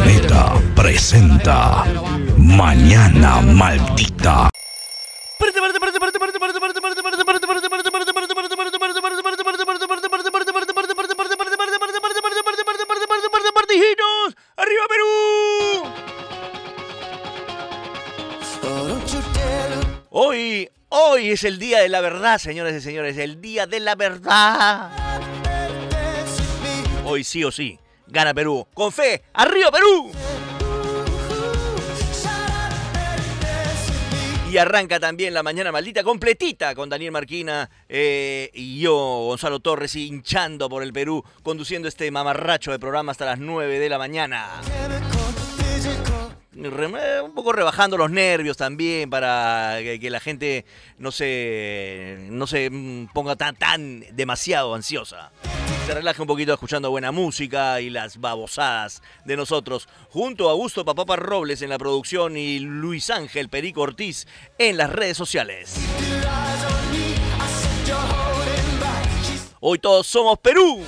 Planeta presenta Mañana Maldita. ¡Arriba Perú! Hoy, hoy es el día de la verdad, señores y señores, el día de la verdad. Hoy sí o sí gana Perú. Con fe, arriba Perú. Y arranca también la mañana maldita completita con Daniel Marquina eh, y yo, Gonzalo Torres, hinchando por el Perú, conduciendo este mamarracho de programa hasta las 9 de la mañana eh, un poco rebajando los nervios también para que, la gente no se, no se mm, ponga tan, tan demasiado ansiosa se relaja un poquito escuchando buena música y las babosadas de nosotros. Junto a Augusto Papapa Robles en la producción y Luis Ángel Perico Ortiz en las redes sociales. Hoy todos somos Perú.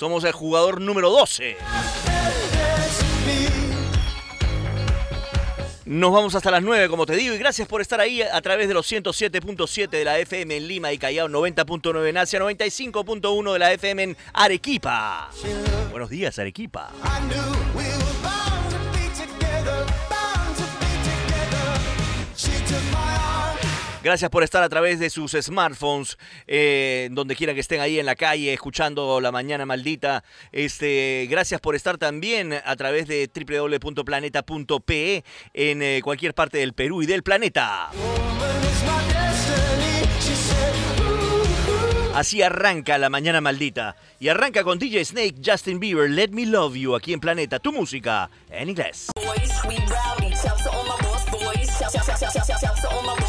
Somos el jugador número 12. Nos vamos hasta las 9, como te digo, y gracias por estar ahí a través de los 107.7 de la FM en Lima y Callao, 90.9 en Asia, 95.1 de la FM en Arequipa. Buenos días, Arequipa. Gracias por estar a través de sus smartphones, eh, donde quiera que estén ahí en la calle, escuchando La Mañana Maldita. Este, gracias por estar también a través de www.planeta.pe en eh, cualquier parte del Perú y del planeta. Así arranca la mañana maldita. Y arranca con DJ Snake, Justin Bieber, Let Me Love You aquí en Planeta, tu música en inglés.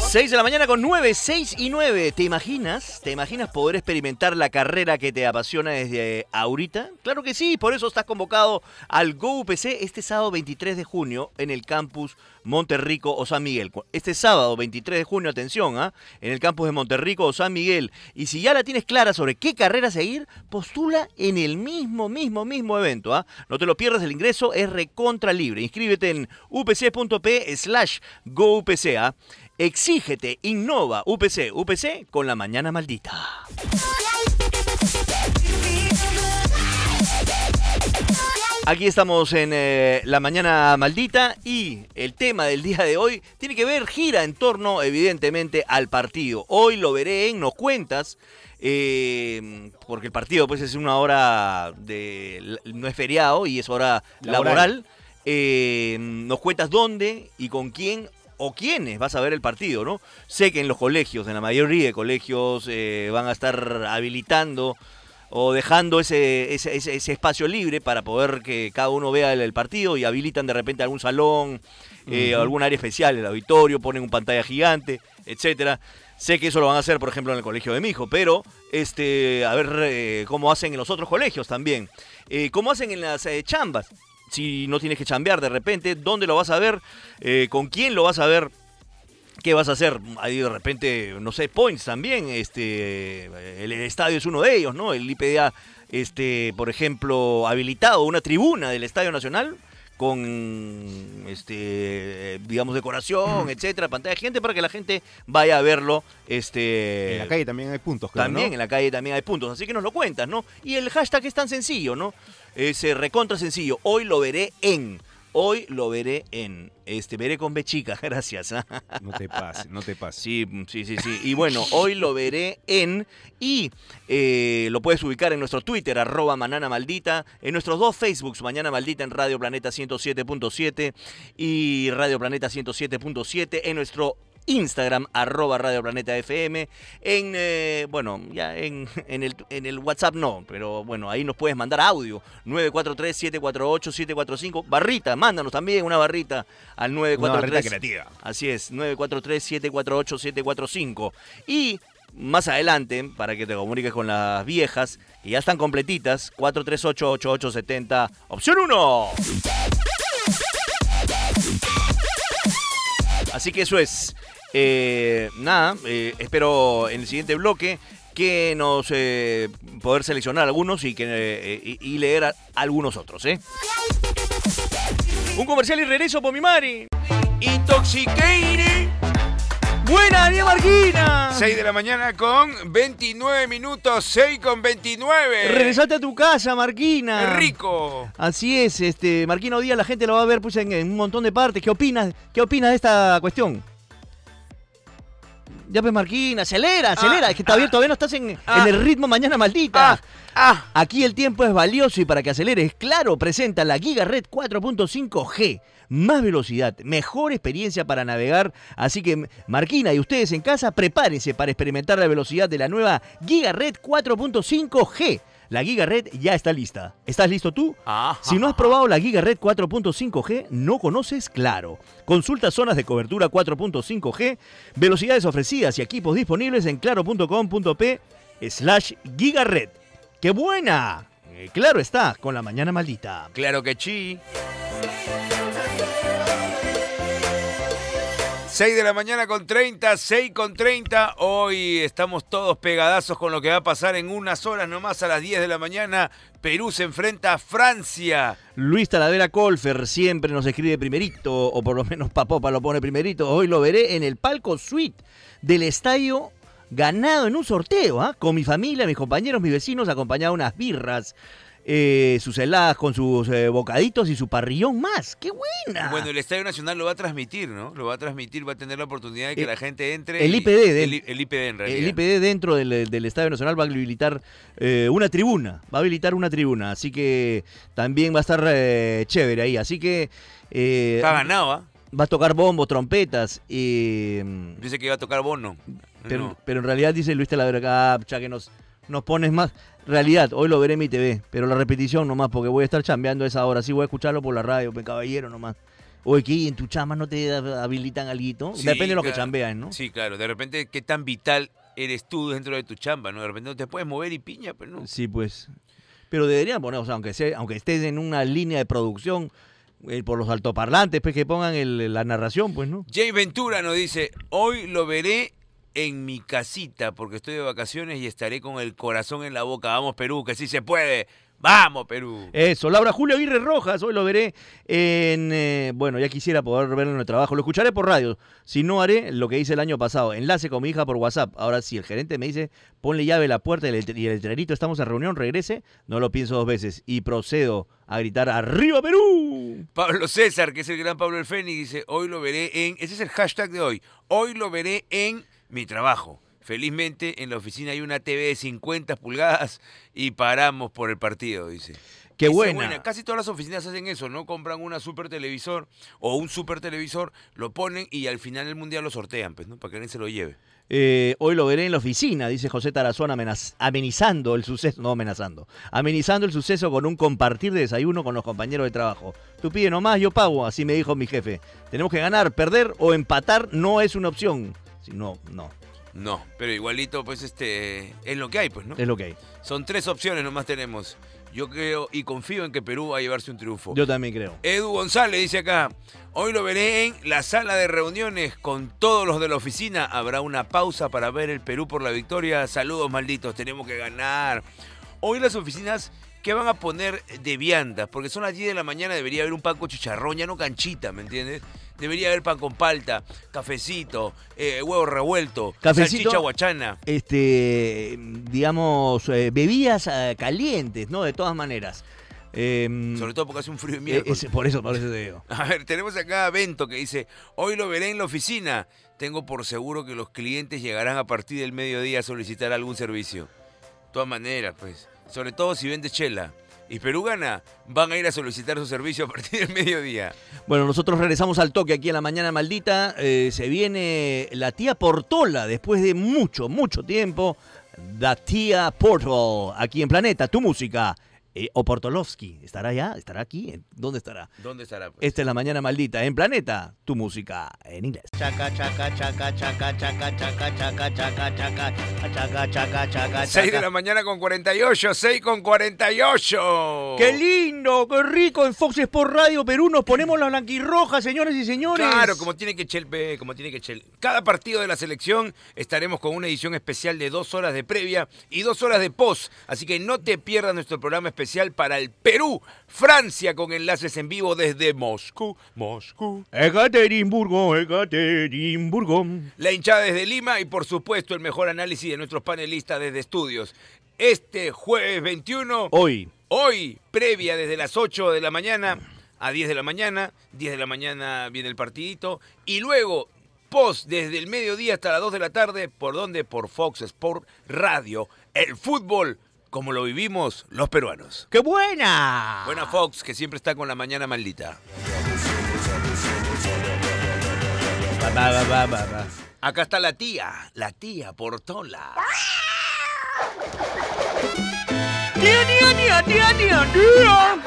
6 de la mañana con 9, 6 y 9. ¿Te imaginas? ¿Te imaginas poder experimentar la carrera que te apasiona desde ahorita? Claro que sí, por eso estás convocado al GoUPC este sábado 23 de junio en el campus Monterrico o San Miguel. Este sábado 23 de junio, atención, ¿ah? en el campus de Monterrico o San Miguel. Y si ya la tienes clara sobre qué carrera seguir, postula en el mismo, mismo, mismo evento. ¿ah? No te lo pierdas, el ingreso es recontra libre. Inscríbete en upc.p slash GoUPC. ¿ah? Exígete, innova, UPC, UPC con la mañana maldita. Aquí estamos en eh, la mañana maldita y el tema del día de hoy tiene que ver, gira en torno evidentemente al partido. Hoy lo veré en Nos Cuentas, eh, porque el partido pues es una hora de... no es feriado y es hora laboral. Eh, nos cuentas dónde y con quién o quiénes vas a ver el partido, ¿no? Sé que en los colegios, en la mayoría de colegios, eh, van a estar habilitando o dejando ese, ese, espacio libre para poder que cada uno vea el, partido y habilitan de repente algún salón, eh, algún área especial, el auditorio, ponen un pantalla gigante, etcétera. Sé que eso lo van a hacer, por ejemplo, en el colegio de mi hijo, pero este, a ver eh, cómo hacen en los otros colegios también. ¿Cómo hacen en las chambas? si no tienes que chambear de repente, dónde lo vas a ver, eh, con quién lo vas a ver. ¿Qué vas a hacer? Ahí de repente, no sé, points también. Este, el, estadio es uno de ellos, ¿no? El IPDA, este, por ejemplo, habilitado una tribuna del Estadio Nacional con este digamos decoración, etcétera, pantalla de gente para que la gente vaya a verlo. Este en la calle también hay puntos, claro, También en la calle también hay puntos, así que nos lo cuentas, ¿no? Y el hashtag es tan sencillo, ¿no? Es eh, recontra sencillo. Hoy lo veré en. Hoy lo veré en. Este, veré con B chica, gracias. No te pases, no te pases. Sí, mm, sí, sí, sí. Y bueno, hoy lo veré en. Y eh, lo puedes ubicar en nuestro Twitter, arroba Manana Maldita. En nuestros dos Facebooks, Mañana Maldita en Radio Planeta 107.7 y Radio Planeta 107.7. En nuestro Instagram, arroba Radio Planeta FM, en, eh, bueno, ya en, el, en el WhatsApp no, pero bueno, ahí nos puedes mandar audio, 943-748-745, barrita, mándanos también una barrita al 943. Una barrita Así es, 943-748-745. Y más adelante, para que te comuniques con las viejas, que ya están completitas, 438-8870, opción 1. Así que eso es. Eh, nada, eh, espero en el siguiente bloque que nos eh, poder seleccionar algunos y, que, leer algunos otros. Un comercial y regreso por mi mari. Intoxiqueire. Buena, día Marquina. 6 de la mañana con 29 minutos, 6 con 29. Regresate a tu casa, Marquina. rico. Así es, este, Marquina, Díaz, la gente lo va a ver pues, en, un montón de partes. ¿Qué opinas, ¿Qué opinas de esta cuestión? Ya, pues Marquina acelera, acelera. Ah, es que está abierto, ah, todavía no estás ah. en, el ritmo mañana maldita. Aquí el tiempo es valioso y para que aceleres, claro, presenta la Giga 4.5G. Más velocidad, mejor experiencia para navegar. Así que, Marquina y ustedes en casa, prepárense para experimentar la velocidad de la nueva GigaRed 4.5G la Giga Red ya está lista. ¿Estás listo tú? Ah. Si no has probado la Giga Red 4.5G, no conoces Claro. Consulta zonas de cobertura 4.5G, velocidades ofrecidas y equipos disponibles en claro.com.p slash red. ¡Qué buena! Eh, claro está, con la mañana maldita. Claro que sí. 6 de la mañana con 30, 6 con 30. Hoy estamos todos pegadazos con lo que va a pasar en unas horas nomás a las 10 de la mañana. Perú se enfrenta a Francia. Luis Talavera Colfer siempre nos escribe primerito, o por lo menos Papopa lo pone primerito. Hoy lo veré en el palco suite del estadio ganado en un sorteo, ¿ah? con mi familia, mis compañeros, mis vecinos, acompañado de unas birras eh, sus heladas con sus eh, bocaditos y su parrillón más. ¡Qué buena! Bueno, el Estadio Nacional lo va a transmitir, ¿no? Lo va a transmitir, va a tener la oportunidad de que eh, la gente entre. El IPD, el, IPD en realidad. El IPD dentro del, Estadio Nacional va a habilitar eh, una tribuna, va a habilitar una tribuna, así que también va a estar chévere ahí. Así que. Está ganado, ¿ah? Va a tocar bombos, trompetas y. Dice que va a tocar bono. Pero, en realidad dice Luis Telavera ah, ya que nos nos pones más realidad. Hoy lo veré en mi TV, pero la repetición nomás, porque voy a estar chambeando esa hora. Sí, voy a escucharlo por la radio, me caballero nomás. Oye, aquí ¿En tu chamba no te habilitan algo? Depende de lo que chambeas, ¿no? Sí, claro. De repente, ¿qué tan vital eres tú dentro de tu chamba, no? De repente no te puedes mover y piña, pero pues, no. Sí, pues. Pero deberían poner, o sea, aunque, sea, aunque estés en una línea de producción, eh, por los altoparlantes, pues que pongan el, la narración, pues, ¿no? Jay Ventura nos dice, hoy lo veré en mi casita porque estoy de vacaciones y estaré con el corazón en la boca. Vamos Perú, que sí se puede. Vamos, Perú. Eso, Laura Julio Aguirre Rojas, hoy lo veré en... Eh, bueno, ya quisiera poder verlo en el trabajo, lo escucharé por radio, si no haré lo que hice el año pasado, enlace con mi hija por WhatsApp. Ahora si el gerente me dice, ponle llave a la puerta y el, entrenito, estamos en reunión, regrese, no lo pienso dos veces y procedo a gritar, ¡Arriba Perú! Pablo César, que es el gran Pablo el Fénix, dice, hoy lo veré en... Ese es el hashtag de hoy, hoy lo veré en mi trabajo. Felizmente en la oficina hay una TV de 50 pulgadas y paramos por el partido, dice. Qué buena. Casi todas las oficinas hacen eso, ¿no? Compran una super televisor o un super televisor, lo ponen y al final el mundial lo sortean, pues, ¿no? Para que nadie se lo lleve. Eh, hoy lo veré en la oficina, dice José Tarazón, amenizando el suceso, no amenazando, amenizando el suceso con un compartir de desayuno con los compañeros de trabajo. Tú pide nomás, yo pago, así me dijo mi jefe. Tenemos que ganar, perder o empatar no es una opción no, no. No, pero igualito, pues este es lo que hay, pues, ¿no? Es lo que hay. Son tres opciones nomás tenemos. Yo creo y confío en que Perú va a llevarse un triunfo. Yo también creo. Edu González dice acá, hoy lo veré en la sala de reuniones con todos los de la oficina. Habrá una pausa para ver el Perú por la victoria. Saludos malditos, tenemos que ganar. Hoy las oficinas ¿Qué van a poner de viandas? Porque son las 10 de la mañana, debería haber un pan con chicharrón, ya no canchita, ¿me entiendes? Debería haber pan con palta, cafecito, eh, huevo revuelto, cafecito, salchicha guachana. Este, digamos, eh, bebidas eh, calientes, ¿no? De todas maneras. Em, Sobre todo porque hace un frío y por eso, por eso te digo. A ver, tenemos acá a Bento que dice, hoy lo veré en la oficina. Tengo por seguro que los clientes llegarán a partir del mediodía a solicitar algún servicio. De todas maneras, pues sobre todo si vende chela y Perugana van a ir a solicitar su servicio a partir del mediodía. Bueno, nosotros regresamos al toque aquí en la mañana maldita. Eh, se viene la tía Portola después de mucho, mucho tiempo. La tía Portola, aquí en Planeta, tu música o Portolovsky, ¿estará allá? ¿Estará aquí? ¿Dónde estará? ¿Dónde estará? Esta es la mañana maldita en Planeta, tu música en inglés. 6 de la mañana con 48, 6 con 48. ¡Qué lindo! ¡Qué rico! En Fox Sports Radio Perú nos ponemos la blanquirroja, señores y señores. Claro, como tiene que chelpe, como tiene que chel. Cada partido de la selección estaremos con una edición especial de dos horas de previa y dos horas de post. Así que no te pierdas nuestro programa especial para el Perú, Francia, con enlaces en vivo desde Moscú. Moscú. Egaterimburgo, Egaterimburgo. La hinchada desde Lima y, por supuesto, el mejor análisis de nuestros panelistas desde estudios. Este jueves 21. Hoy. Hoy, previa desde las 8 de la mañana a 10 de la mañana. 10 de la mañana viene el partidito. Y luego, post desde el mediodía hasta las 2 de la tarde, ¿por dónde? Por Fox Sport Radio. El fútbol como lo vivimos los peruanos. ¡Qué buena! Buena Fox, que siempre está con la mañana maldita. Acá está la tía, la tía Portola. ¡Tío, tía, tía, tía, tía, tía!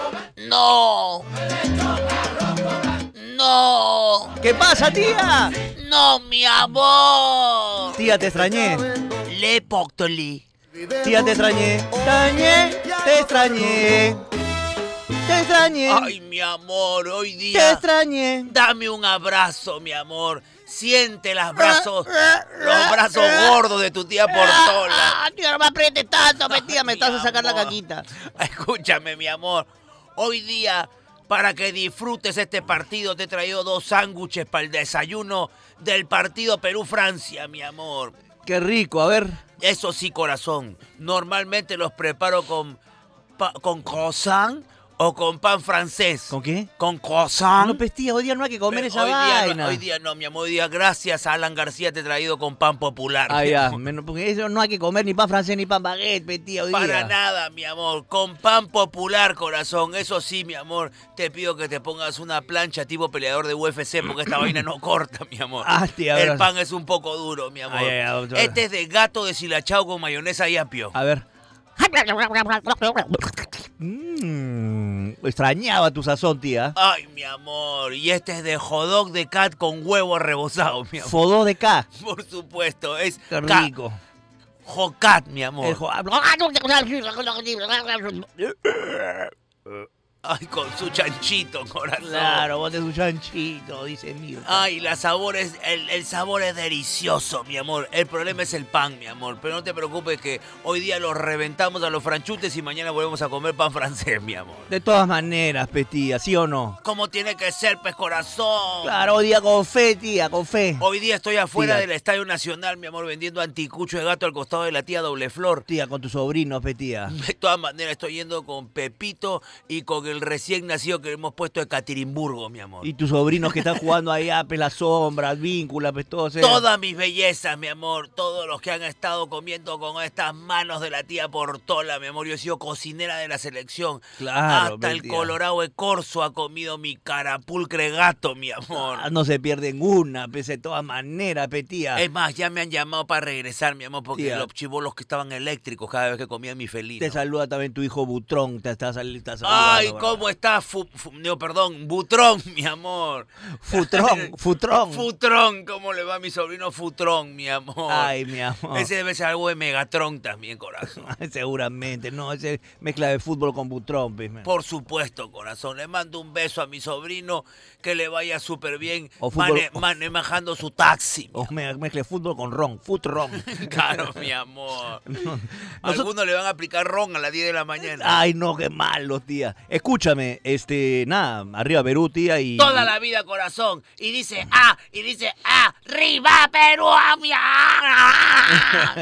no ¡No! ¿Qué pasa, tía? ¡No, mi amor! Tía, te extrañé. Le Tía, te extrañé, te extrañé. Te extrañé. Ay, mi amor, hoy día. Te extrañé. Dame un abrazo, mi amor. Siente los brazos, los brazos gordos de tu tía Portola. Ah, tía, no me apriete tanto, mi tía, me estás a sacar la caquita. Escúchame, mi amor. Hoy día, para que disfrutes este partido, te he traído dos sándwiches para el desayuno del partido Perú-Francia, mi amor. Qué rico, a ver. Eso sí, corazón. Normalmente los preparo con, con croissant o con pan francés. ¿Con qué? Con croissant. No pestía, hoy día no hay que comer esa vaina. hoy día no, mi amor, hoy día gracias a Alan García te he traído con pan popular. Ah, ya, porque eso no hay que comer ni pan francés ni pan baguette, pestía, Para nada, mi amor, con pan popular, corazón. Eso sí, mi amor, te pido que te pongas una plancha tipo peleador de UFC porque esta vaina no corta, mi amor. Ah, El pan es un poco duro, mi amor. este es de gato deshilachado con mayonesa y apio. A ver. Mmm, extrañaba tu sazón, tía. Ay, mi amor, y este es de jodog de cat con huevo rebozado, mi amor. de cat? Por supuesto, es... Qué rico. Jocat, mi amor. El Ay, con su chanchito, corazón. Claro, bote su chanchito, dice mío Ay, la sabor es, el, sabor es delicioso, mi amor. El problema es el pan, mi amor. Pero no te preocupes que hoy día lo reventamos a los franchutes y mañana volvemos a comer pan francés, mi amor. De todas maneras, Petía, ¿sí o no? Como tiene que ser, pues, corazón? Claro, hoy día con fe, tía, con fe. Hoy día estoy afuera del Estadio Nacional, mi amor, vendiendo anticucho de gato al costado de la tía Doble Flor. Tía, con tu sobrino, Petía. De todas maneras, estoy yendo con Pepito y con el recién nacido que hemos puesto de Catirimburgo, mi amor. Y tus sobrinos que están jugando ahí, a La Sombra, vínculas, pues todo eso. Todas mis bellezas, mi amor. Todos los que han estado comiendo con estas manos de la tía Portola, mi amor. Yo he sido cocinera de la selección. Claro. Hasta el Colorado de Corso ha comido mi carapulcre gato, mi amor. Ah, no se pierden una, pese de todas maneras, petía. Es más, ya me han llamado para regresar, mi amor, porque los chivolos que estaban eléctricos cada vez que comían mi felino. Te saluda también tu hijo Butrón, te está, saliendo, ¿Cómo estás, fu, perdón, Butrón, mi amor? Futrón, Futrón. Futrón, ¿cómo le va a mi sobrino Futrón, mi amor? Ay, mi amor. Ese debe ser algo de Megatron también, corazón. Seguramente, no, ese mezcla de fútbol con Butrón, pues, Por supuesto, corazón. Le mando un beso a mi sobrino, que le vaya súper bien o manejando su taxi. O mezcle fútbol con ron, Futrón. claro, mi amor. No, Algunos le van a aplicar ron a las 10 de la mañana. Ay, no, qué mal los días escúchame, este, nada, arriba Beruti y... Toda la vida corazón, y dice, ah, y dice, ah, arriba Perú,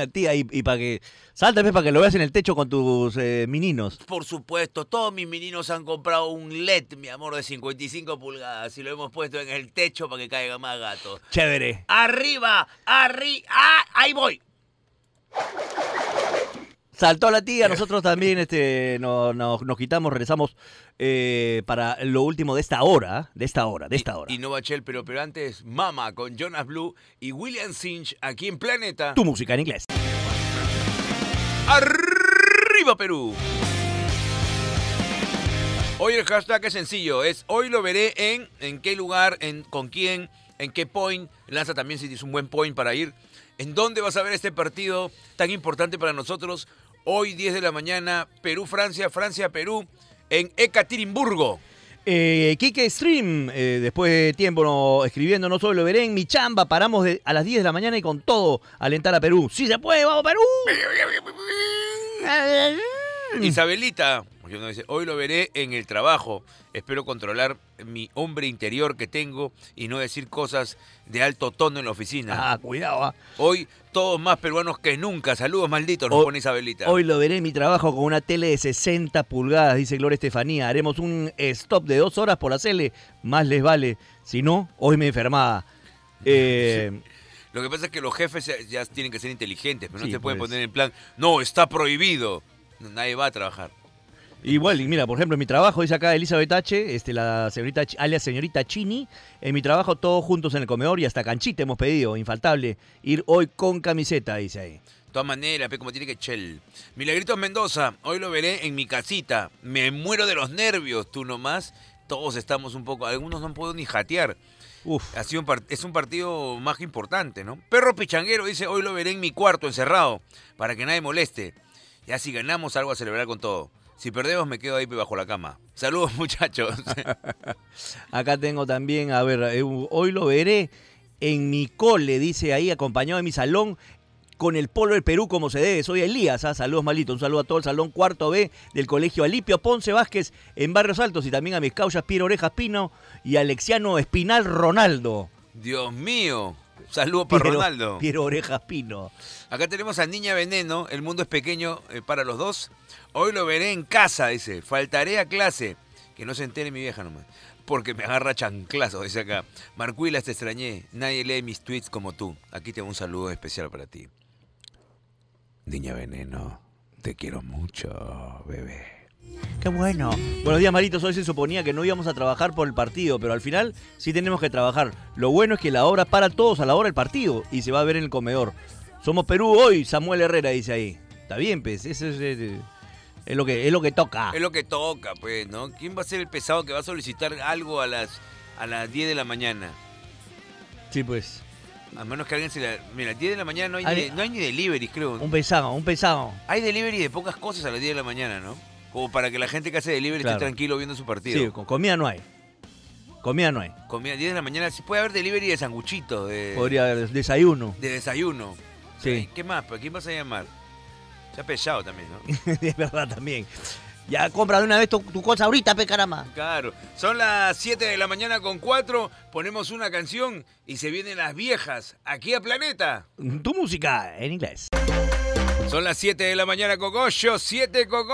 Tía, y, y para que... Sáltame para que lo veas en el techo con tus eh, mininos. meninos. Por supuesto, todos mis meninos han comprado un LED, mi amor, de 55 pulgadas y lo hemos puesto en el techo para que caiga más gato. Chévere. Arriba, arriba, ahí voy. Saltó la tía, nosotros también este, nos, quitamos, regresamos eh, para lo último de esta hora, de esta hora, de esta hora. Y, no Bachel, pero, pero antes Mama con Jonas Blue y William Sinch aquí en Planeta. Tu música en inglés. Arriba Perú. Hoy el hashtag es sencillo, es hoy lo veré en en qué lugar, en con quién, en qué point. Lanza también si tienes un buen point para ir. ¿En dónde vas a ver este partido tan importante para nosotros? Hoy 10 de la mañana, Perú-Francia, Francia-Perú en Ekaterimburgo. Eh, Kike Stream, eh, después de tiempo escribiendo, no solo lo veré en mi chamba, paramos a las 10 de la mañana y con todo alentar a Perú. ¡Sí se puede, vamos Perú! Isabelita, hoy lo veré en el trabajo. Espero controlar mi hombre interior que tengo y no decir cosas de alto tono en la oficina. Ah, cuidado. Ah. Hoy todos más peruanos que nunca. Saludos, malditos, nos pone Isabelita. Hoy lo veré en mi trabajo con una tele de 60 pulgadas, dice Gloria Estefanía. Haremos un stop de dos horas por hacerle. Más les vale. Si no, hoy me enfermaba. Eh, lo que pasa es que los jefes ya tienen que ser inteligentes, pero no se pueden pues. poner en plan, no, está prohibido. Nadie va a trabajar. Igual, bueno mira, por ejemplo, en mi trabajo, dice acá Elizabeth H., este, la señorita, alias señorita Chini, en mi trabajo todos juntos en el comedor y hasta canchita hemos pedido, infaltable, ir hoy con camiseta, dice ahí. De todas maneras, como tiene que chel. Milagritos Mendoza, hoy lo veré en mi casita, me muero de los nervios, tú nomás, todos estamos un poco, algunos no puedo ni jatear. Uf. Ha sido es un partido más importante, ¿no? Perro Pichanguero dice, hoy lo veré en mi cuarto encerrado, para que nadie moleste. Ya si ganamos algo a celebrar con todo. Si perdemos me quedo ahí bajo la cama. Saludos muchachos. Acá tengo también, a ver, eh, hoy lo veré en mi cole, dice ahí, acompañado de mi salón, con el polo del Perú como se debe. Soy Elías, ah, saludos malito, un saludo a todo el salón cuarto B del Colegio Alipio Ponce Vázquez en Barrios Altos y también a mis cauchas Piero Orejas Pino y Alexiano Espinal Ronaldo. Dios mío. Saludos para Ronaldo. Piero Orejas Pino. Acá tenemos a Niña Veneno, El Mundo es Pequeño eh, para los dos. Hoy lo veré en casa, dice. Faltaré a clase. Que no se entere mi vieja nomás. Porque me agarra chanclazo, dice acá. Marcuilas, te extrañé. Nadie lee mis tweets como tú. Aquí tengo un saludo especial para ti. Niña Veneno, te quiero mucho, bebé. Qué bueno. Buenos días, Maritos. Hoy se suponía que no íbamos a trabajar por el partido, pero al final sí tenemos que trabajar. Lo bueno es que la obra para todos a la hora del partido y se va a ver en el comedor. Somos Perú hoy, Samuel Herrera dice ahí. Está bien, pues. Eso es. Es lo que, es lo que toca. Es lo que toca, pues, ¿no? ¿Quién va a ser el pesado que va a solicitar algo a las, a las 10 de la mañana? Sí, pues. A menos que alguien se la. Mira, a las 10 de la mañana no hay, ni, no hay ni delivery, creo. Un pesado, un pesado. Hay delivery de pocas cosas a las 10 de la mañana, ¿no? Como para que la gente que hace delivery esté tranquilo viendo su partido. Sí, comida no hay. Comida no hay. Comida 10 de la mañana. Sí, puede haber delivery de sanguchitos. Podría haber desayuno. De desayuno. Sí. ¿Qué más? ¿Para pues? quién vas a llamar? Está pesado también, ¿no? es verdad también. Ya compra de una vez tu, cosa ahorita, pe Claro. Son las 7 de la mañana con 4, ponemos una canción y se vienen las viejas aquí a Planeta. Tu música en inglés. Son las 7 de la mañana con 7 con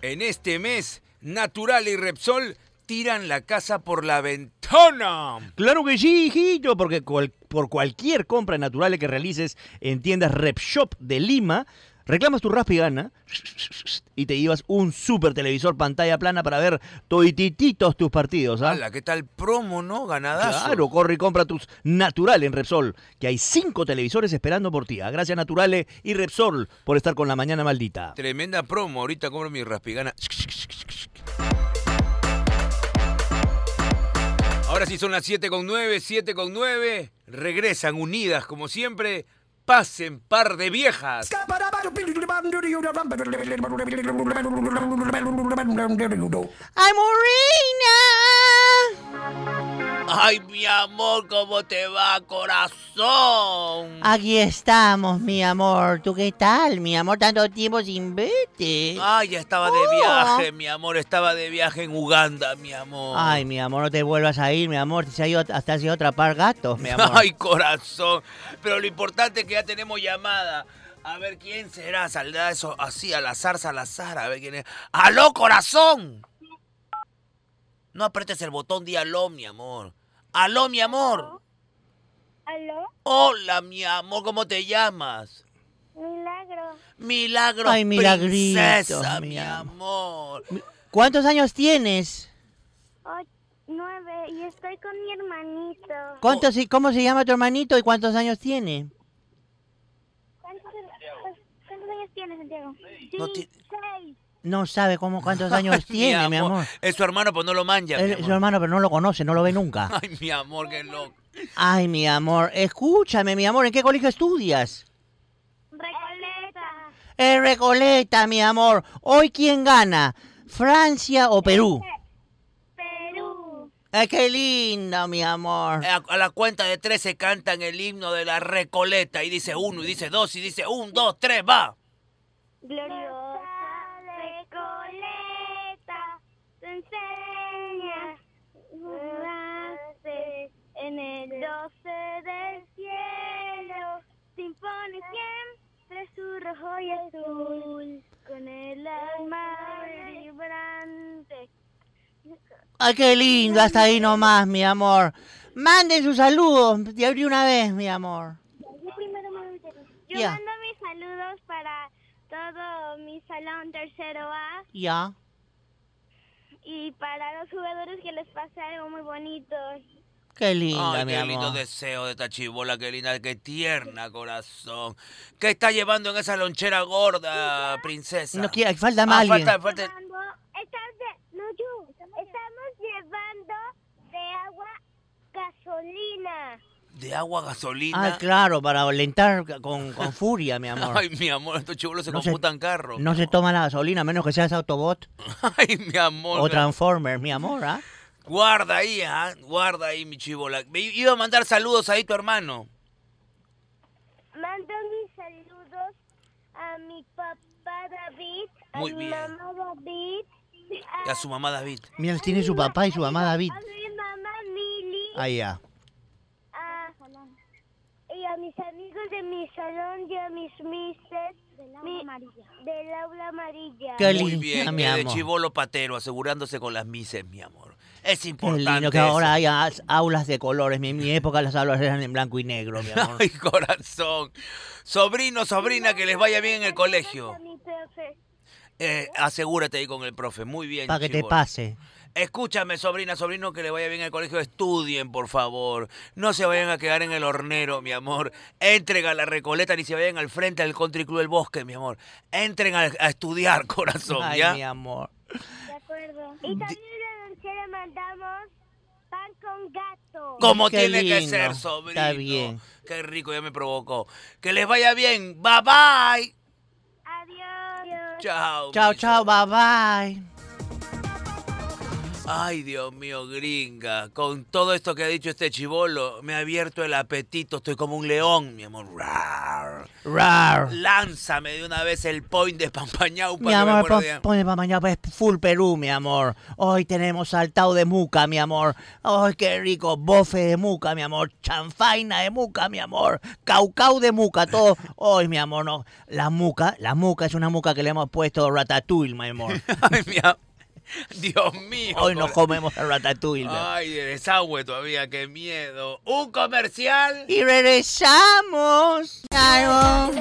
En este mes, Natural y Repsol tiran la casa por la ventana. Claro que sí, hijito, porque por cualquier compra natural que realices en tiendas Repshop de Lima, Reclamas tu raspigana y te ibas un super televisor pantalla plana para ver toitititos tus partidos. ¿ah? Hala, ¿Qué tal promo, no? Ganadazo. Claro, corre y compra tus Natural en Repsol, que hay cinco televisores esperando por ti. Gracias Naturales y Repsol por estar con la mañana maldita. Tremenda promo, ahorita compro mi raspigana. Ahora sí son las 7 con 9, 7 con 9. Regresan unidas como siempre pasen par de viejas. I'm Marina. Ay, mi amor, ¿cómo te va, corazón? Aquí estamos, mi amor. ¿Tú qué tal, mi amor? Tanto tiempo sin verte. Ay, ya estaba de oh. viaje, mi amor. Estaba de viaje en Uganda, mi amor. Ay, mi amor, no te vuelvas a ir, mi amor. si se ido hasta otra par gatos, mi amor. Ay, corazón. Pero lo importante es que ya tenemos llamada. A ver quién será, saldrá eso así, al azar, Salazar, a ver quién es. ¡Aló, corazón! No aprietes el botón de aló, mi amor. Aló, mi amor. Aló. Hola, mi amor, ¿cómo te llamas? Milagro. Milagro. Ay, milagrito, princesa, mi amor. ¿Cuántos años tienes? nueve y estoy con mi hermanito. ¿Cuántos, y ¿Cómo se llama tu hermanito y cuántos años tiene? ¿Cuántos, años tienes, Santiago? Sí, seis. No sabe cómo cuántos años tiene, mi, amor. Es su hermano, pero pues no lo manja. Es su hermano, pero no lo conoce, no lo ve nunca. Ay, mi amor, qué loco. Ay, mi amor, escúchame, mi amor, ¿en qué colegio estudias? Recoleta. Es Recoleta, mi amor. Hoy, ¿quién gana? ¿Francia o Perú? Perú. Es qué lindo, mi amor. a la cuenta de tres se cantan el himno de la Recoleta y dice uno, y dice dos, y dice un, dos, tres, va. Ay, qué lindo, hasta ahí nomás, mi amor. Manden sus saludos, de abrí una vez, mi amor. Yo Yo mando mis saludos para todo mi salón tercero A. Ya. Y para los jugadores que les pase algo muy bonito. Qué linda, Ay, mi qué lindo deseo de esta qué linda, qué tierna corazón. ¿Qué está llevando en esa lonchera gorda, princesa? No, quiere. falta más ah, Falta, falta... gasolina. ¿De agua gasolina? Ah, claro, para alentar con, furia, mi amor. Ay, mi amor, estos chibolos se no computan carros. No, se toma la gasolina, a menos que seas Autobot. Ay, mi amor. O Transformer, mi amor, ¿ah? Guarda ahí, ¿ah? Guarda ahí, mi chibola. iba a mandar saludos ahí tu hermano. Mando mis saludos a mi papá David, a mi mamá David. A... a su mamá David. Mira, tiene su papá y su mamá David allá? Ah, y a mis amigos de mi salón y a mis mises del aula amarilla. aula amarilla. Qué Muy bien, mi eh, amor. de chivolo patero, asegurándose con las mises, mi amor. Es importante. Qué lindo que ahora haya aulas de colores. En mi época las aulas eran en blanco y negro, mi amor. Ay, corazón. Sobrino, sobrina, que les vaya bien en el colegio. Eh, asegúrate ahí con el profe. Muy bien. Para que te pase. Escúchame, sobrina, sobrino, que le vaya bien al colegio. Estudien, por favor. No se vayan a quedar en el hornero, mi amor. Entren a la recoleta ni se vayan al frente del Country Club del Bosque, mi amor. Entren a, estudiar, corazón, ¿ya? Ay, mi amor. De acuerdo. Y también le mandamos pan con gato. Como tiene que ser, sobrino. Está bien. Qué rico, ya me provocó. Que les vaya bien. Bye, bye. Adiós. Chao. Chao, chao. Bye, bye. Ay, Dios mío, gringa. Con todo esto que ha dicho este chivolo, me ha abierto el apetito. Estoy como un león, mi amor. Rar. Rar. Lánzame de una vez el point de Pampañau. Mi amor, point de Pampañau es full Perú, mi amor. Hoy tenemos saltado de muca, mi amor. Ay, qué rico. Bofe de muca, mi amor. Chanfaina de muca, mi amor. Caucau de muca, todo. Ay, mi amor, no. La muca, la muca es una muca que le hemos puesto ratatouille, mi amor. Ay, mi amor. Dios mío. Hoy nos comemos el ratatouille. Ay, de desagüe todavía, qué miedo. Un comercial. Y regresamos. Claro.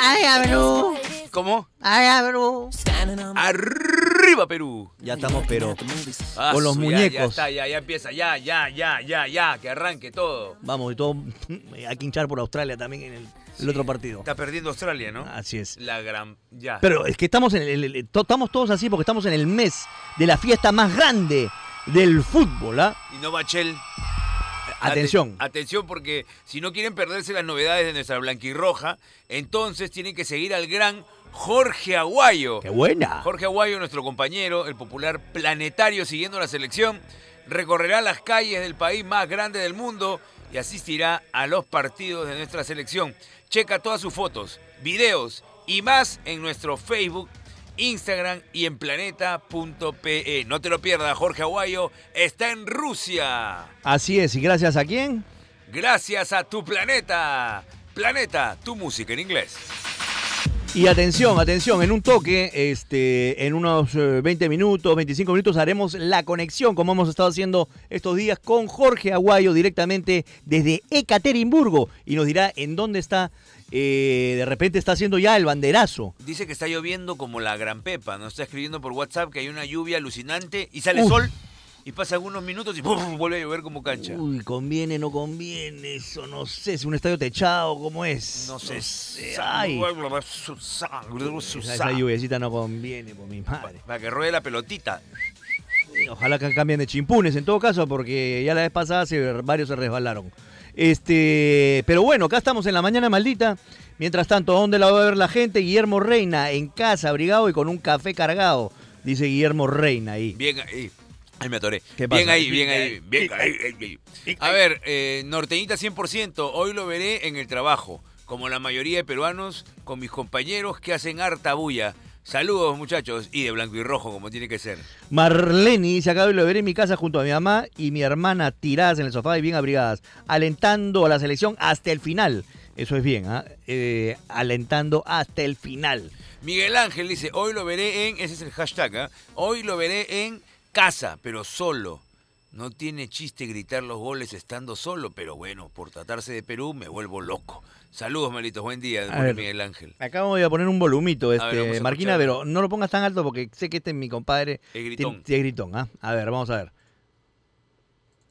Ay, ver. ¿Cómo? Ay, Abru. Arriba, Perú. Ya estamos, pero ah, con los muñecos. Ya está, ya, ya empieza, ya, ya, ya, ya, ya, que arranque todo. Vamos, y todo. Hay que hinchar por Australia también en el el otro partido. Está perdiendo Australia, ¿no? Así es. La gran. Ya. Pero es que estamos, en el, estamos todos así porque estamos en el mes de la fiesta más grande del fútbol, ¿ah? Y no Bachel. Atención. atención, porque si no quieren perderse las novedades de nuestra blanquirroja, entonces tienen que seguir al gran Jorge Aguayo. ¡Qué buena! Jorge Aguayo, nuestro compañero, el popular planetario siguiendo la selección, recorrerá las calles del país más grande del mundo y asistirá a los partidos de nuestra selección. Checa todas sus fotos, videos y más en nuestro Facebook, Instagram y en planeta.pe. No te lo pierdas, Jorge Aguayo está en Rusia. Así es, y gracias a quién? Gracias a tu planeta. Planeta, tu música en inglés. Y atención, atención, en un toque, este, en unos 20 eh, minutos, 25 minutos, haremos la conexión, como hemos estado haciendo estos días, con Jorge Aguayo directamente desde Ekaterimburgo y nos dirá en dónde está. Eh, de repente está haciendo ya el banderazo. Dice que está lloviendo como la gran pepa, nos está escribiendo por WhatsApp que hay una lluvia alucinante y sale sol y pasa algunos minutos y vuelve a llover como cancha. Uy, conviene, no conviene, eso no sé, es un estadio techado, ¿cómo es? No sé. Ay. Esa lluviacita no conviene, por mi madre. Para que ruede la pelotita. Ojalá que cambien de chimpunes en todo caso, porque ya la vez pasada varios se resbalaron. Este, pero bueno, acá estamos en la mañana maldita. Mientras tanto, ¿dónde la va a ver la gente? Guillermo Reina, en casa, abrigado y con un café cargado, dice Guillermo Reina ahí. Bien ahí. Ahí me atoré. Bien ahí, bien ahí, A ver, eh, norteñita 100%, hoy lo veré en el trabajo, como la mayoría de peruanos, con mis compañeros que hacen harta bulla. Saludos muchachos, y de blanco y rojo como tiene que ser. Marlene dice, acá de lo veré en mi casa junto a mi mamá y mi hermana tiradas en el sofá y bien abrigadas, alentando a la selección hasta el final. Eso es bien, ¿ah? ¿eh? alentando hasta el final. Miguel Ángel dice, hoy lo veré en, ese es el hashtag, ¿ah? hoy lo veré en casa, pero solo. No tiene chiste gritar los goles estando solo, pero bueno, por tratarse de Perú me vuelvo loco. Saludos, malitos, buen día, ver, Miguel Ángel. Acá voy a poner un volumito, este, Marquina, pero no lo pongas tan alto porque sé que este es mi compadre. Es gritón. gritón, ¿ah? A ver, vamos a ver.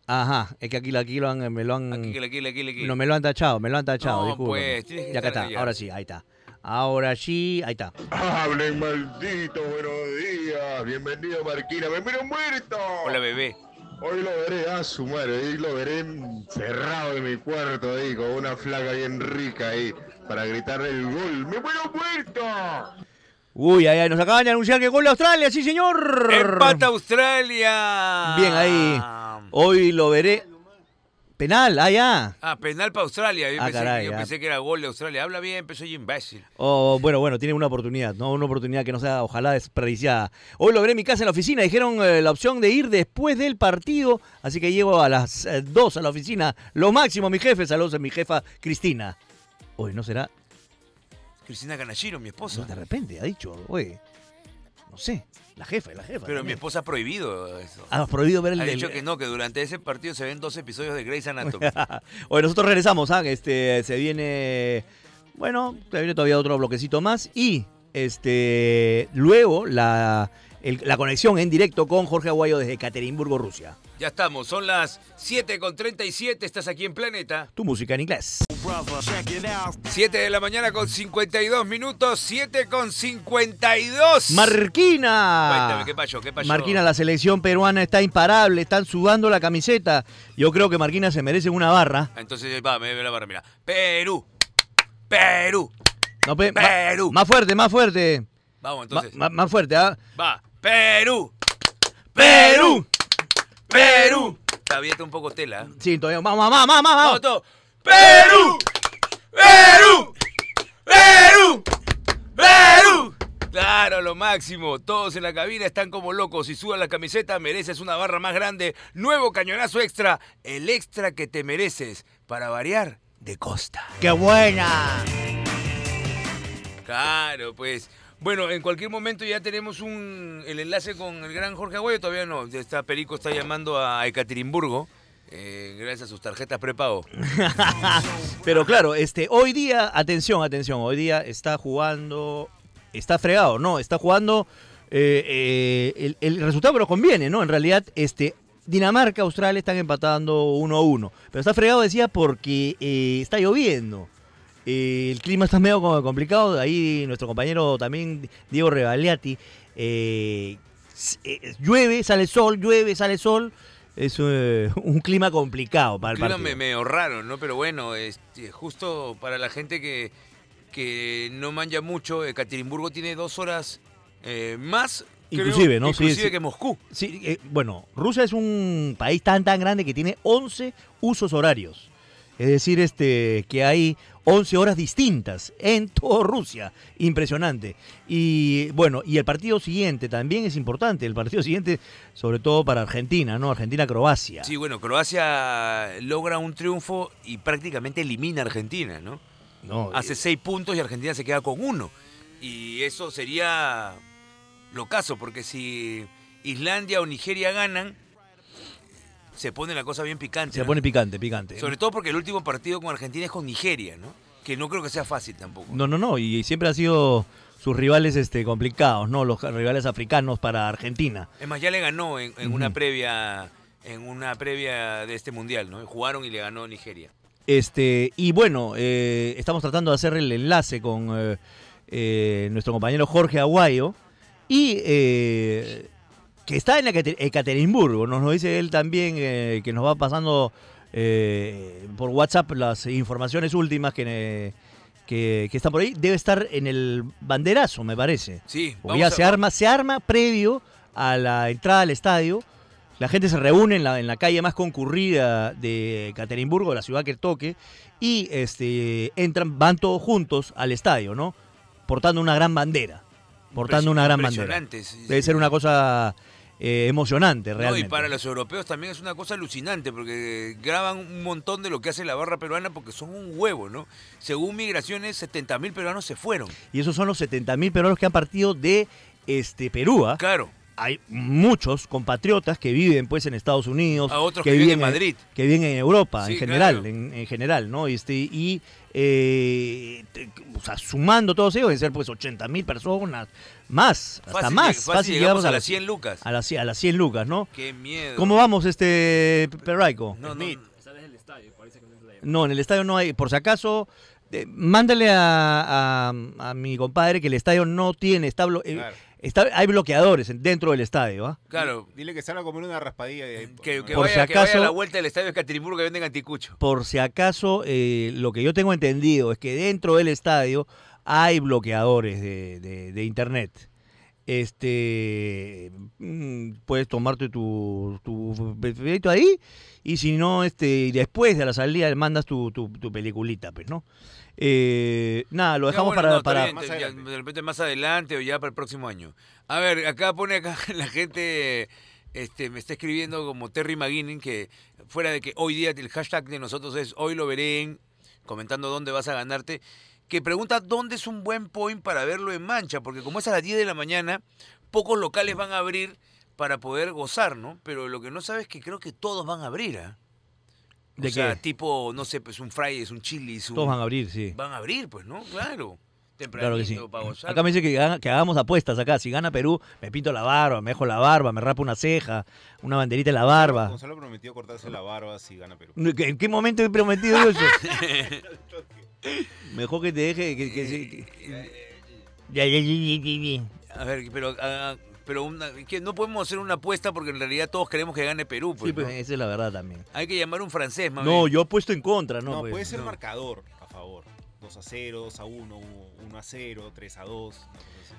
Ajá, es que aquí, lo han, me lo han... Aquí, aquí, aquí, aquí, No, me lo han tachado, me lo han tachado, disculpa. Pues, y acá está, ahora sí, ahí está. Ahora sí, ahí está. Hablen maldito, buenos días. Bienvenido, Marquina. ¡Me miro muerto! Hola, bebé. Hoy lo veré a su madre, hoy lo veré cerrado en mi cuarto ahí, con una flaca bien rica ahí, para gritar el gol. ¡Me muero muerto! Uy, ahí, nos acaban de anunciar que gol de Australia, sí señor. Empata Australia. Bien ahí. Hoy lo veré Penal, ah, ya. Ah, penal para Australia. Yo, ah, ah. pensé, que, era gol de Australia. Habla bien, pero soy imbécil. Oh, bueno, bueno, tiene una oportunidad, ¿no? Una oportunidad que no sea, ojalá, desperdiciada. Hoy logré mi casa en la oficina. Dijeron eh, la opción de ir después del partido. Así que llego a las 2 eh, a la oficina. Lo máximo, mi jefe. Saludos a mi jefa Cristina. Hoy, ¿no será? Cristina Ganachiro, mi esposa. de repente, ha dicho, oye. No sé, la jefa, la jefa. Pero mi esposa ha prohibido eso. Ah, prohibido ver el... Ha dicho que no, que durante ese partido se ven dos episodios de Grey's Anatomy. Oye, nosotros regresamos, ¿ah? Este, se viene... Bueno, se viene todavía otro bloquecito más y... Este, luego la la conexión en directo con Jorge Aguayo desde Caterimburgo, Rusia. Ya estamos, son las con 7.37, estás aquí en Planeta. Tu música en inglés. 7 de la mañana con 52 minutos, 7 con 52. Marquina. Cuéntame, ¿qué pasó? ¿Qué pasó? Marquina, la selección peruana está imparable, están sudando la camiseta. Yo creo que Marquina se merece una barra. Entonces, va, me ve la barra, mira. Perú, Perú, Perú. Más fuerte, más fuerte. Vamos, entonces. más, más fuerte, ¿ah? Va. Perú, Perú, Perú. Está abierto un poco tela. ¿eh? Sí, todavía. Vamos, vamos, vamos, vamos. vamos Perú, Perú, Perú, Perú. Claro, lo máximo. Todos en la cabina están como locos. Si subas la camiseta, mereces una barra más grande. Nuevo cañonazo extra. El extra que te mereces. Para variar, de costa. ¡Qué buena! Claro, pues. Bueno, en cualquier momento ya tenemos un, el enlace con el gran Jorge Aguayo, todavía no. Está, Perico está llamando a Ekaterimburgo. Eh, gracias a sus tarjetas prepago. Pero claro, este, hoy día, atención, atención, hoy día está jugando, está fregado, no, está jugando eh, eh, el, resultado que conviene, ¿no? En realidad, este, Dinamarca, Australia están empatando 1 a 1. Pero está fregado, decía, porque está lloviendo. Eh, el clima está medio complicado. Ahí nuestro compañero también, Diego Revaliati. Eh, eh, llueve, sale sol, llueve, sale sol. Es un clima complicado para el clima partido. Me ¿no? Pero bueno, este, justo para la gente que, que no manja mucho, Ekaterimburgo tiene dos horas más Inclusive, ¿no? que Moscú. Sí, bueno, Rusia es un país tan tan grande que tiene 11 usos horarios. Es decir, este, que hay 11 horas distintas en toda Rusia. Impresionante. Y bueno, y el partido siguiente también es importante. El partido siguiente, sobre todo para Argentina, ¿no? Argentina-Croacia. Sí, bueno, Croacia logra un triunfo y prácticamente elimina a Argentina, ¿no? no Hace seis puntos y Argentina se queda con uno. Y eso sería lo caso, porque si Islandia o Nigeria ganan se pone la cosa bien picante. Se pone picante, picante. Sobre todo porque el último partido con Argentina es con Nigeria, ¿no? Que no creo que sea fácil tampoco. No, no, no, y siempre han sido sus rivales este, complicados, ¿no? Los rivales africanos para Argentina. Es más, ya le ganó en, una previa en una previa de este mundial, ¿no? Jugaron y le ganó Nigeria. Este, y bueno, eh, estamos tratando de hacer el enlace con eh, eh, nuestro compañero Jorge Aguayo. Y que está en Ekaterimburgo. Nos, lo dice él también eh, que nos va pasando eh, por WhatsApp las informaciones últimas que, que, están por ahí. Debe estar en el banderazo, me parece. Sí, se arma, se arma previo a la entrada al estadio. La gente se reúne en la, en la calle más concurrida de Caterimburgo, la ciudad que toque, y este, entran, van todos juntos al estadio, ¿no? Portando una gran bandera portando una gran bandera. Debe ser una cosa eh, emocionante realmente. y para los europeos también es una cosa alucinante, porque graban un montón de lo que hace la barra peruana porque son un huevo, ¿no? Según migraciones, 70.000 peruanos se fueron. Y esos son los 70.000 peruanos que han partido de este, Perú. ¿ah? Claro hay muchos compatriotas que viven pues en Estados Unidos, a otros que, viven en Madrid, que viven en Europa en general, en, general, ¿no? Este, y eh, o sea, sumando todos ellos, deben ser pues 80 mil personas, más, hasta más. Fácil, llegamos, a, las 100 lucas. A las, a 100 lucas, ¿no? Qué miedo. ¿Cómo vamos, este Perraico? No, no, no. No, en el estadio no hay, por si acaso, eh, mándale a, a, mi compadre que el estadio no tiene establo. Eh, hay bloqueadores dentro del estadio, ¿ah? Claro. Dile que salga a comer una raspadilla. que, por vaya, si acaso, la vuelta del estadio de Catrimburgo que venden anticucho. Por si acaso, eh, lo que yo tengo entendido es que dentro del estadio hay bloqueadores de, internet. Este, mm, puedes tomarte tu, tu ahí y si no, este, después de la salida mandas tu, tu, tu peliculita, pues, ¿no? Eh, nada, lo dejamos para, para... de repente más adelante o ya para el próximo año. A ver, acá pone acá la gente... Este, me está escribiendo como Terry Maguinen, que fuera de que hoy día el hashtag de nosotros es hoy lo veré comentando dónde vas a ganarte, que pregunta dónde es un buen point para verlo en Mancha, porque como es a las 10 de la mañana, pocos locales van a abrir para poder gozar, ¿no? Pero lo que no sabes es que creo que todos van a abrir, ¿ah? ¿De o sea, tipo, no sé, pues un es un Chili's. Todos van a abrir, sí. Van a abrir, pues, ¿no? Claro. Claro que sí. Acá me dice que, hagamos apuestas acá. Si gana Perú, me pinto la barba, me dejo la barba, me rapo una ceja, una banderita en la barba. Gonzalo prometió cortarse la barba si gana Perú. ¿En qué momento he prometido eso? Mejor que te deje que, que, eh, eh, ya A ver, pero... Ah, pero que no podemos hacer una apuesta porque en realidad todos queremos que gane Perú. Pues, sí, pues, esa es la verdad también. Hay que llamar a un francés, mami. No, yo apuesto en contra, ¿no? Pues. puede ser marcador a favor. 2 a 0, 2 a 1, 1 a 0, 3 a 2.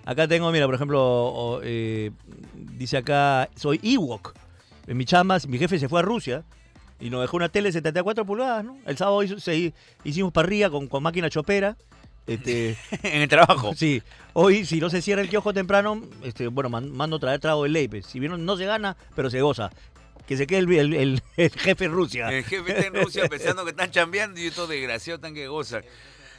Acá tengo, mira, por ejemplo, eh, dice acá, soy Ewok. En mi chamba, mi jefe se fue a Rusia y nos dejó una tele de 74 pulgadas, ¿no? El sábado hicimos parrilla con, con máquina chopera. Este, en el trabajo. Sí. Hoy, si no se cierra el kiojo temprano, este, bueno, mando traer trago de ley. Si bien no se gana, pero se goza. Que se quede el, jefe en Rusia. El jefe está en Rusia pensando que están chambeando y estos desgraciados están que gozan.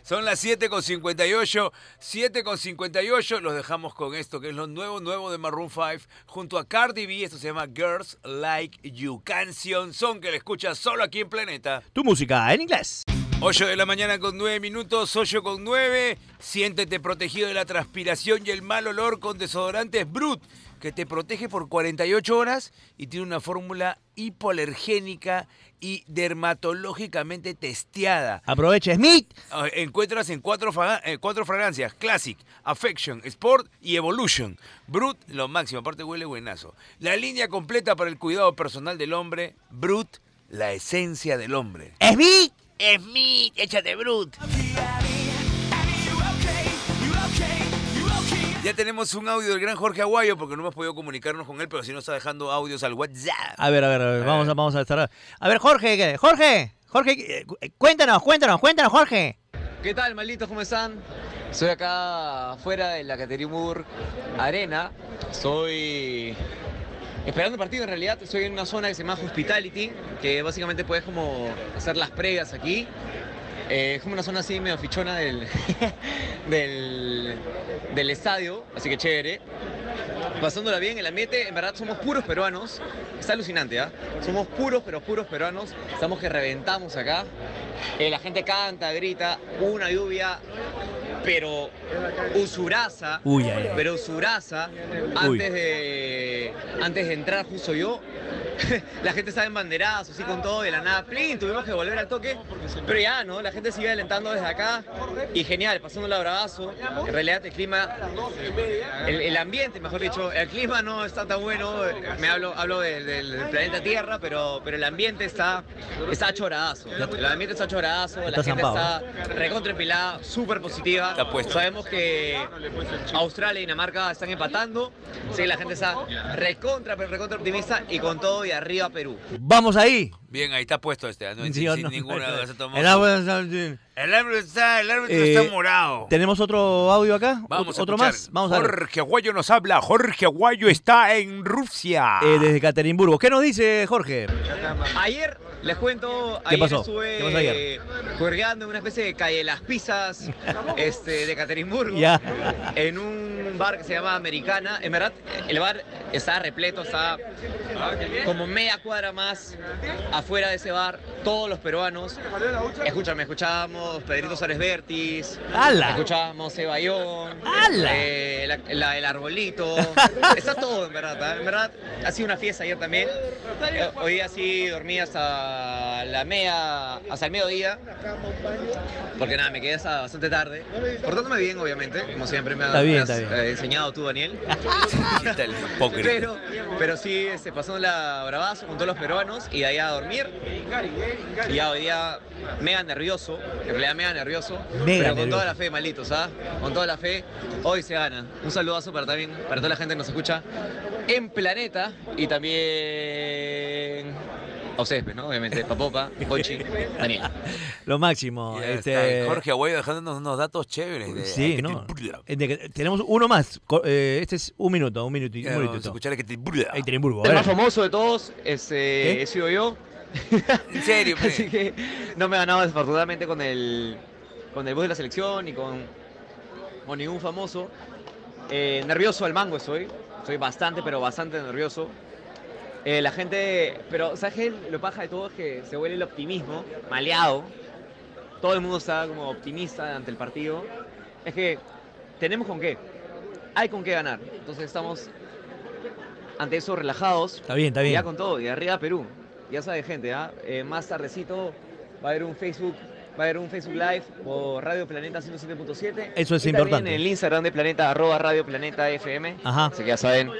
Son las 7 con 58. 7 con 58. Los dejamos con esto, que es lo nuevo, nuevo de Maroon 5. Junto a Cardi B. Esto se llama Girls Like You. Canción son que le escuchas solo aquí en Planeta. Tu música en inglés. 8 de la mañana con 9 minutos, 8 con 9. Siéntete protegido de la transpiración y el mal olor con desodorantes Brut, que te protege por 48 horas y tiene una fórmula hipoalergénica y dermatológicamente testeada. Aprovecha, Smith. Ah, encuentras en cuatro, eh, cuatro fragancias, Classic, Affection, Sport y Evolution. Brut, lo máximo, aparte huele buenazo. La línea completa para el cuidado personal del hombre, Brut, la esencia del hombre. ¡Smith! Smith, échate Brut. Ya tenemos un audio del gran Jorge Aguayo porque no hemos podido comunicarnos con él, pero si no está dejando audios al WhatsApp. A ver, a ver, a ver, vamos a, eh. vamos a estar. A ver, Jorge, Jorge, Jorge, eh, cuéntanos, cuéntanos, cuéntanos, Jorge. ¿Qué tal, malditos? ¿Cómo están? Soy acá afuera de la Caterimur Arena. Soy Esperando el partido, en realidad estoy en una zona que se llama Hospitality, que básicamente puedes como hacer las pregas aquí eh, es como una zona así medio fichona del, del, estadio, así que chévere pasándola bien, el ambiente, en verdad somos puros peruanos, está alucinante, ¿ah? Somos puros, pero puros peruanos, estamos que reventamos acá, eh, la gente canta, grita, una lluvia, pero usuraza, pero usuraza, antes de, antes de entrar justo yo, la gente estaba en banderazos... así con todo, de la nada, plin, tuvimos que volver al toque, pero ya, ¿no? La gente sigue alentando desde acá y genial, ...pasando el bravazo. En realidad el clima, el, ambiente, mejor dicho, el clima no está tan bueno, me hablo, hablo del, planeta Tierra, pero, pero el ambiente está, está choradazo. El ambiente está choradazo, la gente está ...recontra empilada... súper positiva. Sabemos que Australia y Dinamarca están empatando, así que la gente está recontra, recontra optimista y con todo arriba Perú. Vamos ahí. Bien, ahí está puesto este. ¿no? Sí, sin, ninguna. duda se tomó. El árbitro eh, está, morado. ¿Tenemos otro audio acá? Vamos ¿Otro más? Vamos Jorge Aguayo nos habla. Jorge Aguayo está en Rusia. Eh, desde Caterimburgo. ¿Qué nos dice Jorge? Ayer, les cuento, ¿Qué pasó? estuve eh, en una especie de calle de las pizzas este, de Caterimburgo. En un bar que se llama Americana. En verdad, el bar está repleto, está como media cuadra más afuera de ese bar. Todos los peruanos. Escúchame, escuchábamos Pedrito Sárez Vertiz escuchábamos Evayón eh, el arbolito, está todo en verdad, ¿eh? en verdad ha sido una fiesta ayer también, eh, hoy día sí dormí hasta la media, hasta el mediodía, porque nada, me quedé hasta bastante tarde, portándome bien obviamente, como siempre me, has, enseñado tú Daniel, pero, sí se pasó la bravazo con todos los peruanos y de ahí a dormir, y ya hoy día mega nervioso, en realidad mega nervioso, pero con toda la fe, malito, ¿sabes? ¿ah? Con toda la fe, hoy se gana. Un saludazo para también, para toda la gente que nos escucha en Planeta y también a ustedes, ¿no? Obviamente, Papopa, Pochi, Daniel. Lo máximo. Este- Jorge Aguayo dejándonos unos datos chéveres. Sí, ¿no? Eh, tenemos uno más. Eh, este es un minuto, un minuto. Un minuto. El más famoso de todos he sido yo. en serio, Así que no me he ganado desafortunadamente con el, con el bus de la selección ni con, con ningún famoso. Eh, nervioso al mango estoy. Soy bastante, pero bastante nervioso. Eh, la gente, pero ¿sabes Lo paja de todo es que se vuelve el optimismo, maleado. Todo el mundo está como optimista ante el partido. Es que tenemos con qué. Hay con qué ganar. Entonces estamos ante eso relajados. Está bien, está bien. Ya con todo, y arriba Perú. Ya sabe, gente, ¿ah? eh, más tardecito va a haber un Facebook va a haber un Facebook Live o Radio Planeta 107.7. Eso es importante. en el Instagram de Planeta, arroba Radio Planeta FM. Ajá. Así que ya saben.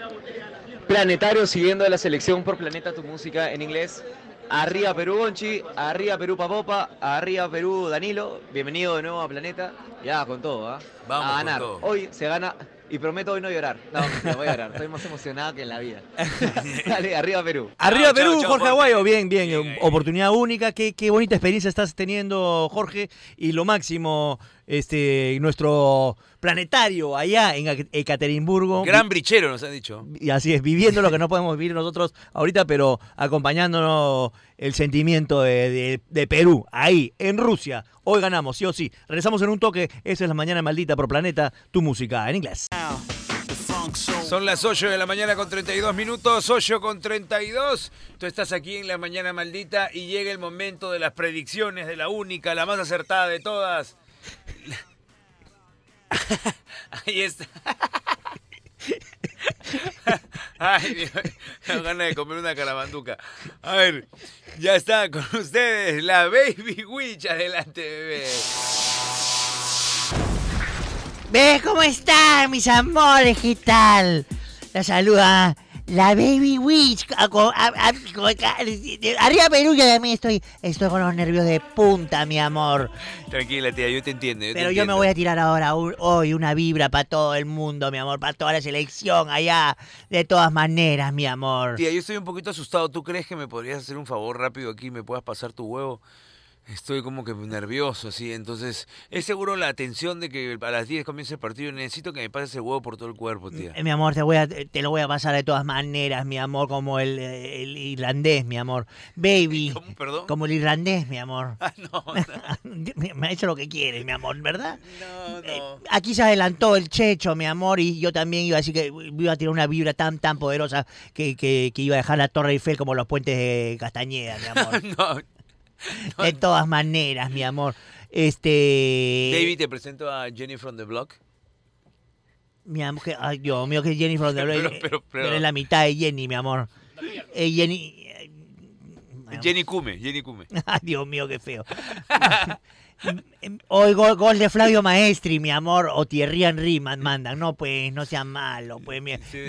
Planetario siguiendo a la selección por Planeta Tu Música en inglés. Arriba Perú Bonchi, arriba Perú Papopa, arriba Perú Danilo. Bienvenido de nuevo a Planeta. Ya, con todo, ¿ah? Vamos a ganar. todo. Hoy se gana y prometo hoy no llorar. No, no voy a llorar. Estoy más emocionado que en la vida. Dale, arriba Perú. Arriba Perú, Jorge Aguayo. Bien, bien. Oportunidad única. Qué, bonita experiencia estás teniendo, Jorge. Y lo máximo, este, nuestro planetario allá en Ekaterimburgo. Gran brichero, nos han dicho. Y así es, viviendo lo que no podemos vivir nosotros ahorita, pero acompañándonos el sentimiento de, de Perú, ahí, en Rusia. Hoy ganamos, sí o sí. Regresamos en un toque. Esa es la mañana maldita pro planeta, tu música en inglés. Son las 8 de la mañana con 32 minutos, 8 con 32. Tú estás aquí en la mañana maldita y llega el momento de las predicciones de la única, la más acertada de todas. Ahí está. Ay, tengo ganas de comer una calabanduca. A ver, ya está con ustedes la Baby Witch. Adelante, bebé. ¿Ves cómo están mis amores, ¿qué tal? La saluda la Baby Witch. Ah, ah, ah, a, a, arriba Perú, de también estoy, estoy con los nervios de punta, mi amor. Tranquila, tía, yo te entiendo. Pero yo me voy a tirar ahora hoy una vibra para todo el mundo, mi amor, para toda la selección allá, de todas maneras, mi amor. Tía, yo estoy un poquito asustado. ¿Tú crees que me podrías hacer un favor rápido aquí me puedas pasar tu huevo? Estoy como que nervioso, así. Entonces, es seguro la atención de que a las 10 comienza el partido. Necesito que me pase ese huevo por todo el cuerpo, tía. Eh, mi amor, te, voy a, te lo voy a pasar de todas maneras, mi amor, como el, irlandés, mi amor. Baby. perdón? Como el irlandés, mi amor. Ah, no, no. me ha hecho lo que quiere, mi amor, ¿verdad? No, eh, no. aquí se adelantó el checho, mi amor, y yo también iba a decir que iba a tirar una vibra tan, tan poderosa que, que, iba a dejar la Torre Eiffel como los puentes de Castañeda, mi amor. de todas maneras, mi amor. Este. David, te presento a Jenny from the Block. Mi amor, que, Dios mío, que Jenny from the Block. Eh, pero, es la mitad de Jenny, mi amor. Eh, Jenny. Eh, Jenny Cume, Jenny Dios mío, qué feo. Em, em, hoy gol, gol, de Flavio Maestri, mi amor, o Thierry Henry mandan. No, pues, no sea malo, pues,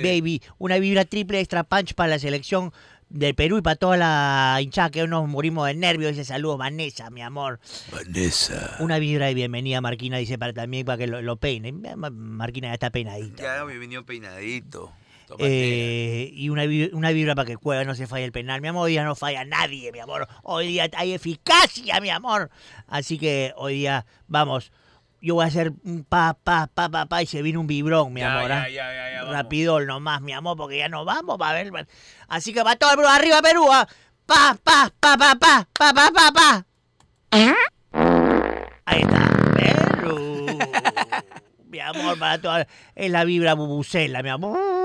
baby. Una vibra triple extra punch para la selección del Perú y para toda la hinchada que hoy nos morimos de nervios. Dice saludos, Vanessa, mi amor. Vanessa. Una vibra de bienvenida, Marquina, dice para también para que lo, peine. Marquina ya está peinadito. Ya bienvenido peinadito. y una, una vibra para que juega, no se falle el penal. Mi amor, hoy día no falla nadie, mi amor. Hoy día hay eficacia, mi amor. Así que hoy día vamos yo voy a hacer un pa, pa, pa, pa, pa, y se viene un vibrón, mi amor. Ya, ya, Rapidol nomás, mi amor, porque ya no vamos para ver. Así que va todo el mundo arriba Perú, pa, pa, pa, pa, pa, pa, pa, pa, pa. Ahí está, Perú. mi amor, para toda... Es la vibra bubucela, mi amor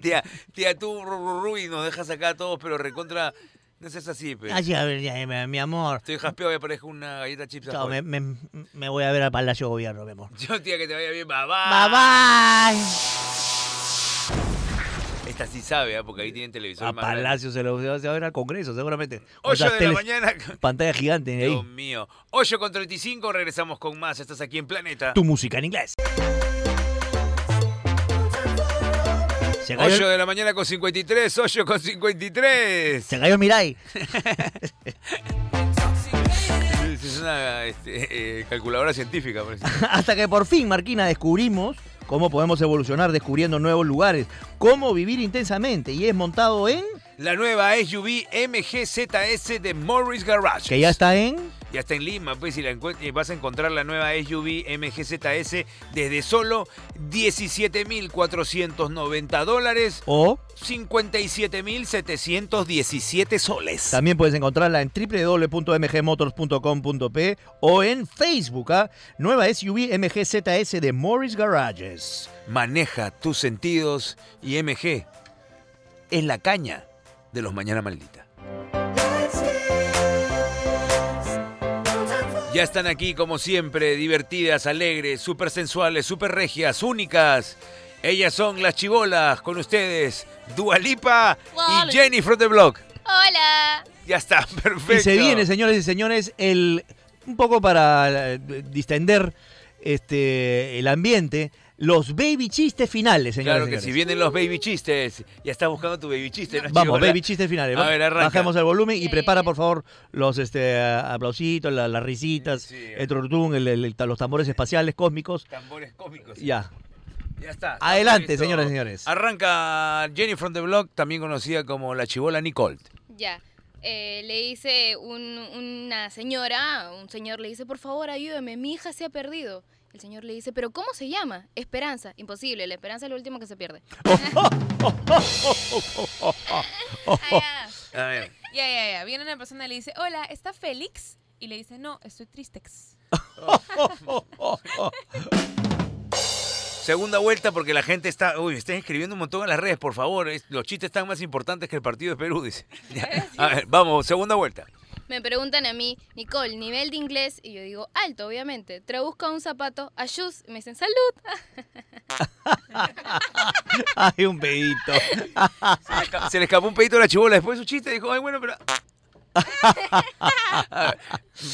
tía, tía, tú, Rubi nos dejas acá a todos, pero recontra. No seas así, pero. sí, a ver, eh, mi, amor. Estoy jaspeado, voy a una galleta chips. Chao, me, voy a ver al Palacio Gobierno, mi amor. Yo, tía, que te vaya bien. Bye bye. Bye bye. Esta sí sabe, ¿eh? porque ahí tienen televisión A Palacio se lo va a ver al Congreso, seguramente. 8 de la mañana. Pantalla gigante. Dios mío. 8 con 35, regresamos con más. Estás aquí en Planeta. Tu música en inglés. Se de la mañana con 53, 8 con 53. Se cayó Mirai. es una este, eh, calculadora científica. Hasta que por fin, Marquina, descubrimos cómo podemos evolucionar descubriendo nuevos lugares, cómo vivir intensamente. Y es montado en la nueva SUV MGZS de Morris Garage. Que ya está en... Ya está en Lima, pues, y vas a encontrar la nueva SUV MGZS desde solo 17.490 dólares o 57.717 soles. También puedes encontrarla en www.mgmotors.com.p o en Facebook, a ¿ah? nueva SUV MGZS de Morris Garages. Maneja tus sentidos y MG en la caña de los Mañana Maldita. Ya están aquí, como siempre, divertidas, alegres, súper sensuales, súper regias, únicas. Ellas son las chivolas, con ustedes, Dualipa y Jenny from Hola. Ya está, perfecto. Y se viene, señores y señores, el un poco para eh, distender este el ambiente, los baby chistes finales, señores. Claro que si vienen los baby chistes, ya está buscando tu baby chiste. Vamos, baby chistes finales. A ver, arranca. Bajemos el volumen y prepara, por favor, los este, aplausitos, las risitas, el los tambores espaciales cósmicos. Tambores cósmicos. Ya. Ya está. Adelante, señores y señores. Arranca Jenny from the Block, también conocida como la chivola Nicole. Ya. Eh, le dice una señora, un señor le dice, por favor ayúdeme, mi hija se ha perdido. El señor le dice, pero ¿cómo se llama? Esperanza. Imposible, la esperanza es lo último que se pierde. Ya, ya, ya. Viene una persona y le dice, hola, ¿está Félix? Y le dice, no, estoy tristex. Segunda vuelta porque la gente está, uy, me están escribiendo un montón en las redes, por favor. los chistes están más importantes que el partido de Perú, dice. A ver, vamos, segunda vuelta. Me preguntan a mí, Nicole, nivel de inglés, y yo digo, alto, obviamente. Traduzco un zapato a me dicen, salud. ay, un pedito. se, le escapó, un pedito a la chibola después de su chiste, dijo, ay, bueno, pero...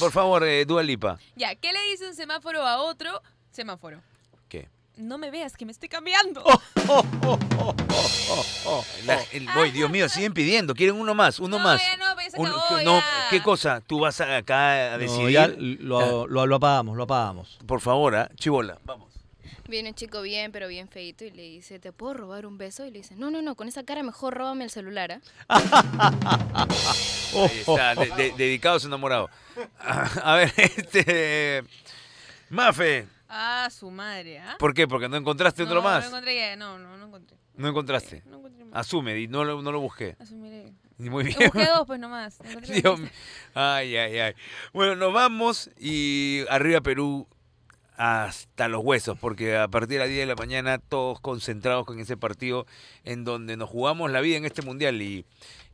por favor, eh, Dua Lipa. Ya, ¿qué le dice un semáforo a otro semáforo? ¿Qué? no me veas que me estoy cambiando. Dios mío, siguen pidiendo. Quieren uno más, uno más. no, no, ¿Qué cosa? ¿Tú vas acá a decidir? lo, lo, apagamos, lo apagamos. Por favor, ¿ah? chivola, vamos. Viene un chico bien, pero bien feito, y le dice, ¿te puedo robar un beso? Y le dice, no, no, no, con esa cara mejor róbame el celular, ¿eh? dedicado a su enamorado. A ver, este... Mafe, Ah, su madre, ¿ah? ¿Por qué? Porque no encontraste otro más. No, encontré no, no, no encontré. No encontraste. No encontré más. Asume, no lo, no lo busqué. Asumiré. Ni Muy bien. Busqué dos, pues nomás. Ay, ay, ay. Bueno, nos vamos y arriba Perú hasta los huesos, porque a partir de las 10 de la mañana todos concentrados con ese partido en donde nos jugamos la vida en este mundial. Y,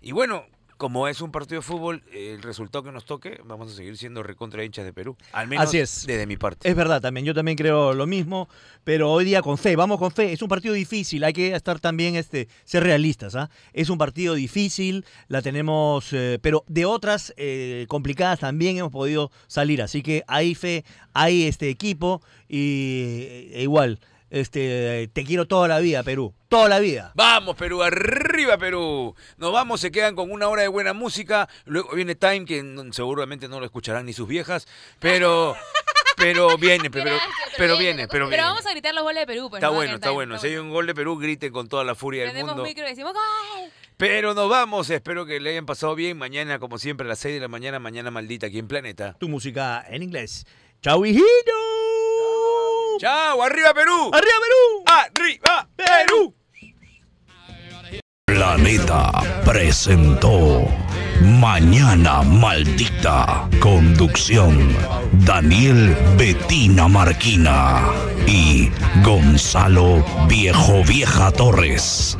y bueno, como es un partido de fútbol, el resultado que nos toque, vamos a seguir siendo recontra hinchas de Perú. Al menos Así desde mi parte. Es verdad también, yo también creo lo mismo, pero hoy día con fe, vamos con fe. Es un partido difícil, hay que estar también, este, ser realistas. ¿ah? Es un partido difícil, la tenemos, eh, pero de otras eh, complicadas también hemos podido salir. Así que hay fe, hay este equipo y e, e igual este, te quiero toda la vida, Perú. Toda la vida. Vamos, Perú, arriba, Perú. Nos vamos, se quedan con una hora de buena música. Luego viene Time, que seguramente no lo escucharán ni sus viejas, pero. Pero viene, pero, viene, pero, vamos a gritar los goles de Perú. Pues, está, bueno, está bueno, Si hay un gol de Perú, griten con toda la furia del mundo. Micro y decimos ¡Gol! Pero nos vamos, espero que le hayan pasado bien. Mañana, como siempre, a las 6 de la mañana, mañana maldita aquí en Planeta. Tu música en inglés. ¡Chao, hijito! ¡Chao! ¡Arriba Perú! ¡Arriba Perú! ¡Arriba Perú! Planeta presentó Mañana Maldita. Conducción Daniel Betina Marquina y Gonzalo Viejo Vieja Torres.